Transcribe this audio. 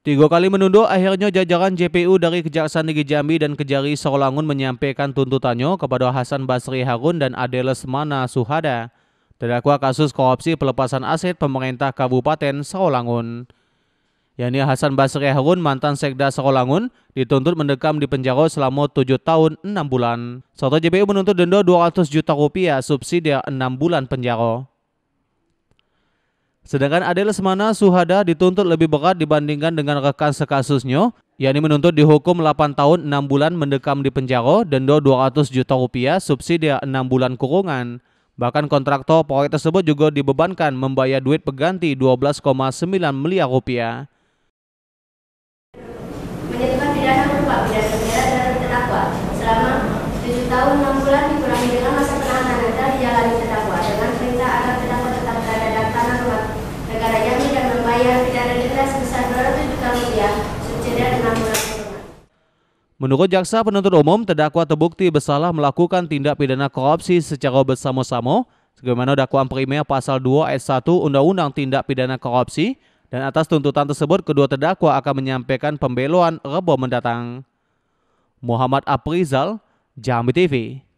Tiga kali menunduk, akhirnya jajaran JPU dari Kejaksaan Negeri Jambi dan Kejari Solangun menyampaikan tuntutannya kepada Hasan Basri Harun dan Adeles Mana Suhada, terdakwa kasus korupsi pelepasan aset pemerintah Kabupaten Solangun. Yani Hasan Basri Harun, mantan Sekda Solangun, dituntut mendekam di penjara selama 7 tahun 6 bulan. Soto JPU menuntut denda 200 juta rupiah, subsidi 6 bulan penjara. Sedangkan Ade Lesmana Suhada dituntut lebih berat dibandingkan dengan rekan sekasusnya, yakni menuntut dihukum 8 tahun 6 bulan mendekam di penjara, denda 200 juta rupiah, subsidi 6 bulan kurungan. Bahkan kontraktor proyek tersebut juga dibebankan membayar duit peganti 12,9 miliar rupiah. Menyatakan pidana berupa pidana penjara dan terdakwa selama 7 tahun 6 bulan dikurangi dengan Menurut jaksa penuntut umum, terdakwa terbukti bersalah melakukan tindak pidana korupsi secara bersama-sama, sebagaimana dakwaan primer pasal 2 ayat 1 Undang-Undang Tindak Pidana Korupsi, dan atas tuntutan tersebut kedua terdakwa akan menyampaikan pembelaan Rebo mendatang. Muhammad Aprizal, Jambi TV.